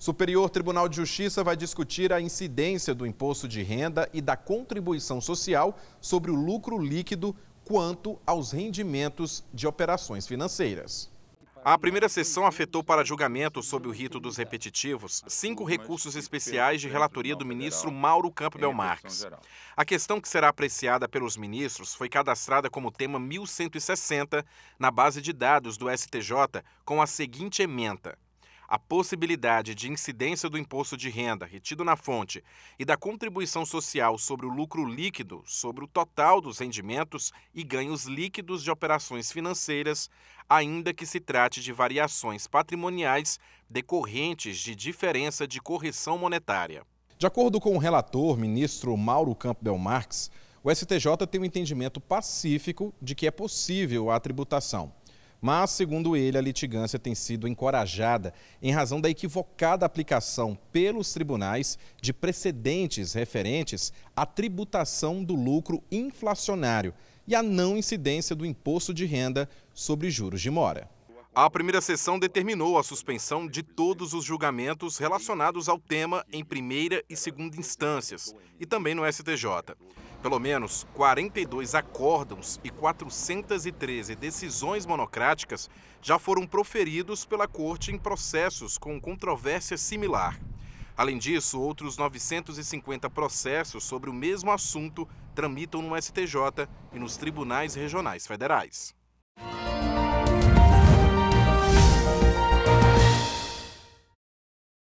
Superior Tribunal de Justiça vai discutir a incidência do imposto de renda e da contribuição social sobre o lucro líquido quanto aos rendimentos de operações financeiras. A primeira sessão afetou para julgamento sob o rito dos repetitivos cinco recursos especiais de relatoria do ministro Mauro Campbell Marques. A questão que será apreciada pelos ministros foi cadastrada como tema 1160 na base de dados do STJ com a seguinte ementa a possibilidade de incidência do imposto de renda retido na fonte e da contribuição social sobre o lucro líquido sobre o total dos rendimentos e ganhos líquidos de operações financeiras, ainda que se trate de variações patrimoniais decorrentes de diferença de correção monetária. De acordo com o relator, ministro Mauro Campo Marx, o STJ tem um entendimento pacífico de que é possível a tributação mas, segundo ele, a litigância tem sido encorajada em razão da equivocada aplicação pelos tribunais de precedentes referentes à tributação do lucro inflacionário e à não incidência do imposto de renda sobre juros de mora. A primeira sessão determinou a suspensão de todos os julgamentos relacionados ao tema em primeira e segunda instâncias, e também no STJ. Pelo menos 42 acórdãos e 413 decisões monocráticas já foram proferidos pela Corte em processos com controvérsia similar. Além disso, outros 950 processos sobre o mesmo assunto tramitam no STJ e nos tribunais regionais federais.